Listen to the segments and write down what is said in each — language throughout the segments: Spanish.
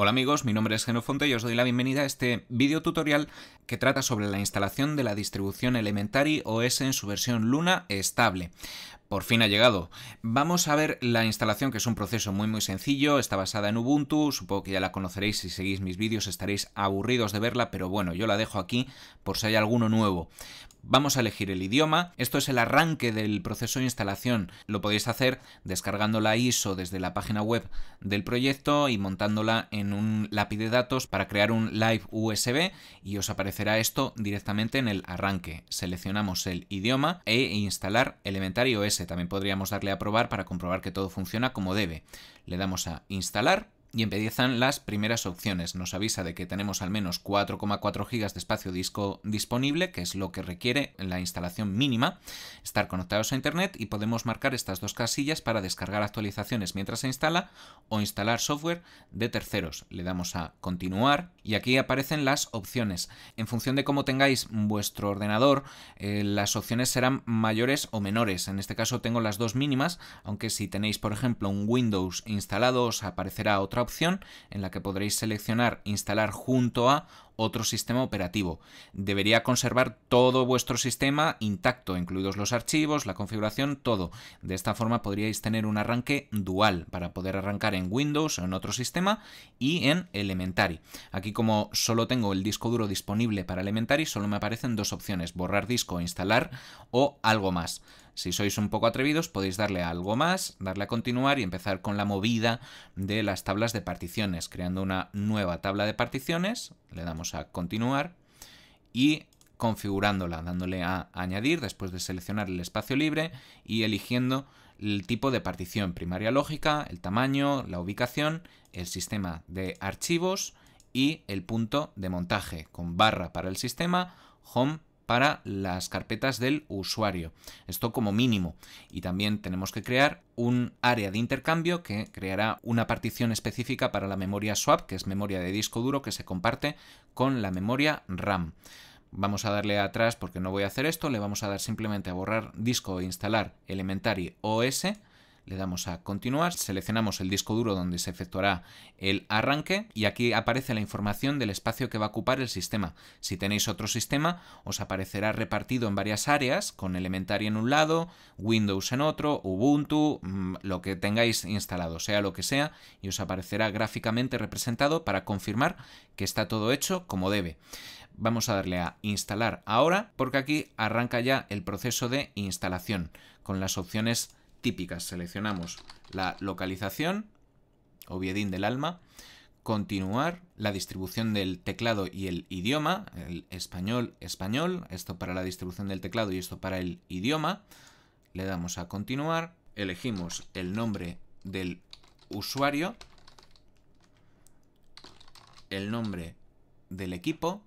Hola amigos, mi nombre es Genofonte y os doy la bienvenida a este video tutorial que trata sobre la instalación de la distribución Elementary OS en su versión Luna estable por fin ha llegado. Vamos a ver la instalación, que es un proceso muy muy sencillo, está basada en Ubuntu, supongo que ya la conoceréis si seguís mis vídeos, estaréis aburridos de verla, pero bueno, yo la dejo aquí por si hay alguno nuevo. Vamos a elegir el idioma, esto es el arranque del proceso de instalación, lo podéis hacer descargando la ISO desde la página web del proyecto y montándola en un lápiz de datos para crear un live USB y os aparecerá esto directamente en el arranque. Seleccionamos el idioma e instalar Elementario OS también podríamos darle a probar para comprobar que todo funciona como debe. Le damos a instalar y empiezan las primeras opciones. Nos avisa de que tenemos al menos 4,4 GB de espacio disco disponible, que es lo que requiere la instalación mínima, estar conectados a Internet y podemos marcar estas dos casillas para descargar actualizaciones mientras se instala o instalar software de terceros. Le damos a continuar y aquí aparecen las opciones. En función de cómo tengáis vuestro ordenador, eh, las opciones serán mayores o menores. En este caso tengo las dos mínimas, aunque si tenéis por ejemplo un Windows instalado os aparecerá otra opción en la que podréis seleccionar instalar junto a otro sistema operativo. Debería conservar todo vuestro sistema intacto, incluidos los archivos, la configuración, todo. De esta forma podríais tener un arranque dual para poder arrancar en Windows o en otro sistema y en Elementary. Aquí como solo tengo el disco duro disponible para Elementary, solo me aparecen dos opciones, borrar disco, instalar o algo más. Si sois un poco atrevidos, podéis darle a algo más, darle a continuar y empezar con la movida de las tablas de particiones, creando una nueva tabla de particiones. Le damos a continuar y configurándola, dándole a añadir después de seleccionar el espacio libre y eligiendo el tipo de partición, primaria lógica, el tamaño, la ubicación, el sistema de archivos y el punto de montaje con barra para el sistema, home para las carpetas del usuario. Esto como mínimo. Y también tenemos que crear un área de intercambio que creará una partición específica para la memoria swap, que es memoria de disco duro que se comparte con la memoria RAM. Vamos a darle atrás porque no voy a hacer esto, le vamos a dar simplemente a borrar disco e instalar Elementary OS le damos a continuar, seleccionamos el disco duro donde se efectuará el arranque y aquí aparece la información del espacio que va a ocupar el sistema. Si tenéis otro sistema, os aparecerá repartido en varias áreas, con Elementary en un lado, Windows en otro, Ubuntu, mm, lo que tengáis instalado, sea lo que sea, y os aparecerá gráficamente representado para confirmar que está todo hecho como debe vamos a darle a instalar ahora porque aquí arranca ya el proceso de instalación con las opciones típicas. Seleccionamos la localización, Oviedín del alma, continuar, la distribución del teclado y el idioma, el español, español, esto para la distribución del teclado y esto para el idioma. Le damos a continuar, elegimos el nombre del usuario, el nombre del equipo,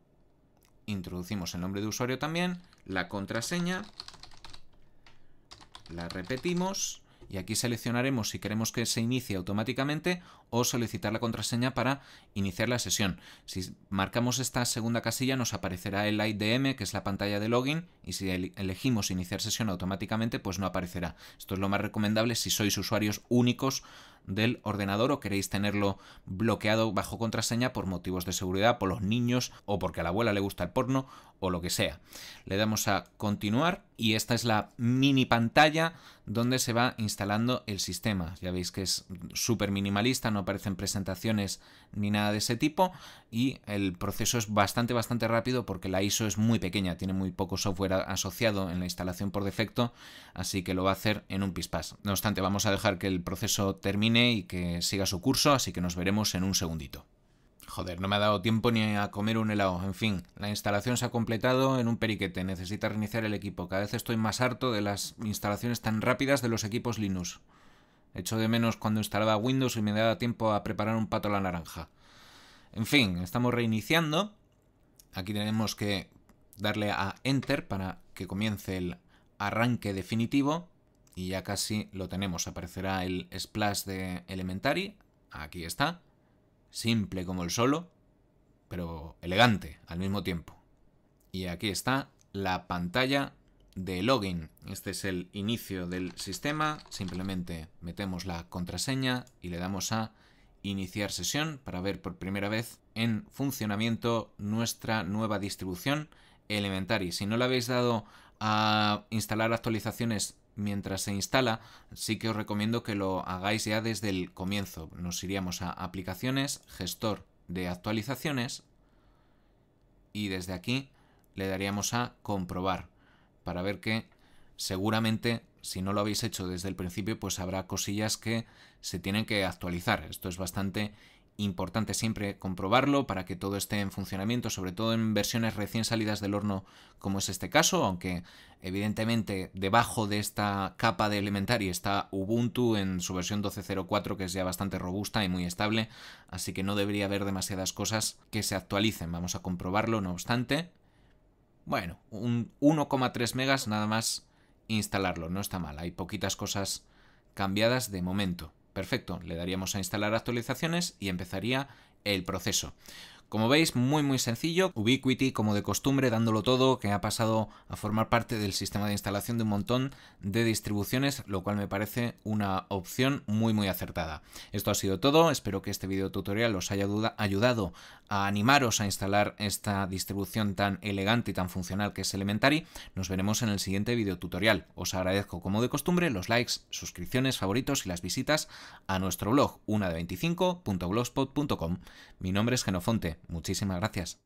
introducimos el nombre de usuario también, la contraseña, la repetimos y aquí seleccionaremos si queremos que se inicie automáticamente o solicitar la contraseña para iniciar la sesión. Si marcamos esta segunda casilla nos aparecerá el IDM, que es la pantalla de login, y si elegimos iniciar sesión automáticamente, pues no aparecerá. Esto es lo más recomendable si sois usuarios únicos del ordenador o queréis tenerlo bloqueado bajo contraseña por motivos de seguridad, por los niños o porque a la abuela le gusta el porno o lo que sea. Le damos a continuar y esta es la mini pantalla donde se va instalando el sistema. Ya veis que es súper minimalista, no aparecen presentaciones ni nada de ese tipo y el proceso es bastante, bastante rápido porque la ISO es muy pequeña, tiene muy poco software asociado en la instalación por defecto, así que lo va a hacer en un pispás. No obstante, vamos a dejar que el proceso termine y que siga su curso, así que nos veremos en un segundito. Joder, no me ha dado tiempo ni a comer un helado. En fin, la instalación se ha completado en un periquete. Necesita reiniciar el equipo. Cada vez estoy más harto de las instalaciones tan rápidas de los equipos Linux. Echo de menos cuando instalaba Windows y me daba tiempo a preparar un pato a la naranja. En fin, estamos reiniciando. Aquí tenemos que darle a Enter para que comience el arranque definitivo y ya casi lo tenemos. Aparecerá el splash de Elementary. Aquí está. Simple como el solo, pero elegante al mismo tiempo. Y aquí está la pantalla de login. Este es el inicio del sistema. Simplemente metemos la contraseña y le damos a iniciar sesión para ver por primera vez en funcionamiento nuestra nueva distribución Elementary. Si no la habéis dado a instalar actualizaciones mientras se instala, sí que os recomiendo que lo hagáis ya desde el comienzo. Nos iríamos a aplicaciones, gestor de actualizaciones y desde aquí le daríamos a comprobar para ver que seguramente si no lo habéis hecho desde el principio pues habrá cosillas que se tienen que actualizar. Esto es bastante importante siempre comprobarlo para que todo esté en funcionamiento, sobre todo en versiones recién salidas del horno como es este caso, aunque evidentemente debajo de esta capa de Elementary está Ubuntu en su versión 12.04 que es ya bastante robusta y muy estable, así que no debería haber demasiadas cosas que se actualicen, vamos a comprobarlo no obstante. Bueno, un 1,3 megas nada más instalarlo, no está mal, hay poquitas cosas cambiadas de momento. Perfecto, le daríamos a instalar actualizaciones y empezaría el proceso. Como veis, muy muy sencillo, Ubiquiti como de costumbre dándolo todo, que ha pasado a formar parte del sistema de instalación de un montón de distribuciones, lo cual me parece una opción muy muy acertada. Esto ha sido todo, espero que este video tutorial os haya ayudado a animaros a instalar esta distribución tan elegante y tan funcional que es Elementary. Nos veremos en el siguiente video tutorial. Os agradezco como de costumbre los likes, suscripciones, favoritos y las visitas a nuestro blog una de 25.blogspot.com. Mi nombre es Genofonte muchísimas gracias.